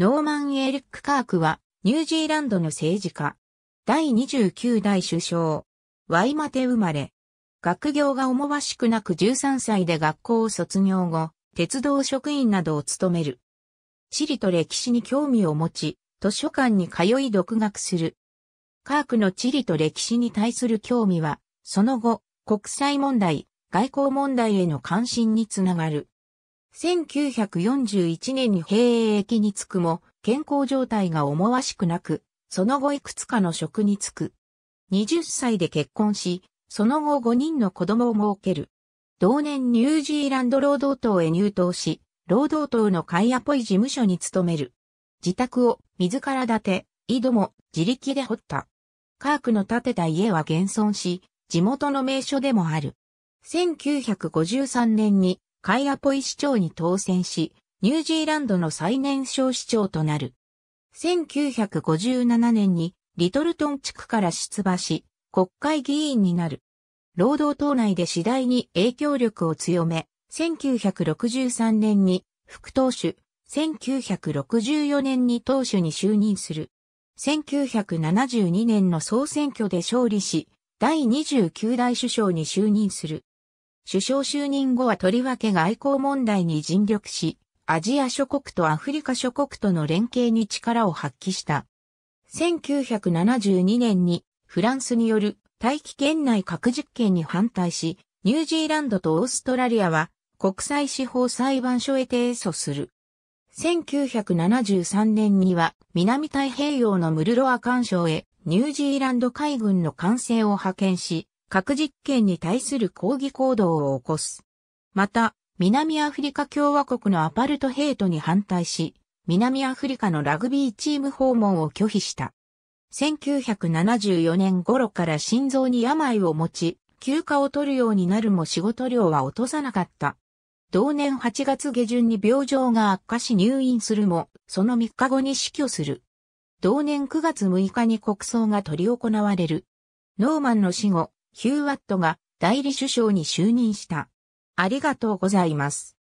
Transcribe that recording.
ノーマン・エリック・カークは、ニュージーランドの政治家。第29代首相。ワイマテ生まれ。学業が思わしくなく13歳で学校を卒業後、鉄道職員などを務める。地理と歴史に興味を持ち、図書館に通い独学する。カークの地理と歴史に対する興味は、その後、国際問題、外交問題への関心につながる。1941年に兵役に着くも、健康状態が思わしくなく、その後いくつかの職に就く。20歳で結婚し、その後5人の子供を設ける。同年ニュージーランド労働党へ入党し、労働党の会アポイ事務所に勤める。自宅を自ら建て、井戸も自力で掘った。カークの建てた家は現存し、地元の名所でもある。1953年にカイアポイ市長に当選し、ニュージーランドの最年少市長となる。1957年にリトルトン地区から出馬し、国会議員になる。労働党内で次第に影響力を強め、1963年に副党首、1964年に党首に就任する。1972年の総選挙で勝利し、第29代首相に就任する。首相就任後はとりわけ外交問題に尽力し、アジア諸国とアフリカ諸国との連携に力を発揮した。1972年にフランスによる大気圏内核実験に反対し、ニュージーランドとオーストラリアは国際司法裁判所へ提訴する。1973年には南太平洋のムルロア干渉へニュージーランド海軍の艦船を派遣し、核実験に対する抗議行動を起こす。また、南アフリカ共和国のアパルトヘイトに反対し、南アフリカのラグビーチーム訪問を拒否した。1974年頃から心臓に病を持ち、休暇を取るようになるも仕事量は落とさなかった。同年8月下旬に病状が悪化し入院するも、その3日後に死去する。同年9月6日に国葬が取り行われる。ノーマンの死後、ヒューワットが代理首相に就任した。ありがとうございます。